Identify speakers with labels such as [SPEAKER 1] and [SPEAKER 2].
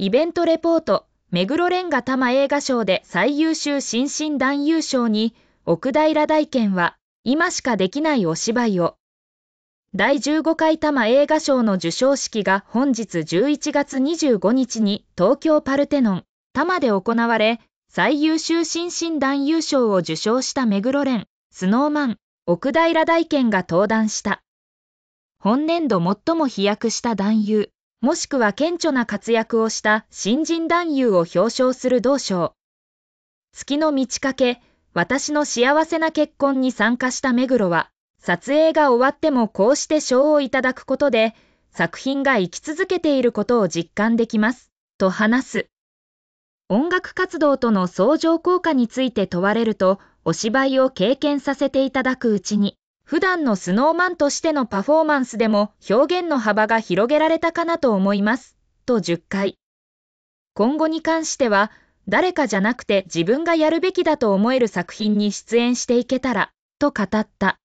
[SPEAKER 1] イベントレポート、目黒レンガ多摩映画賞で最優秀新進男優賞に、奥平大賢は、今しかできないお芝居を。第15回多摩映画賞の授賞式が本日11月25日に東京パルテノン、多摩で行われ、最優秀新進男優賞を受賞した目黒蓮、スノーマン、奥平大賢が登壇した。本年度最も飛躍した男優、もしくは顕著な活躍をした新人男優を表彰する同賞。月の満ち欠け、私の幸せな結婚に参加した目黒は、撮影が終わってもこうして賞をいただくことで、作品が生き続けていることを実感できます、と話す。音楽活動との相乗効果について問われると、お芝居を経験させていただくうちに、普段のスノーマンとしてのパフォーマンスでも表現の幅が広げられたかなと思います。と10回。今後に関しては、誰かじゃなくて自分がやるべきだと思える作品に出演していけたら、と語った。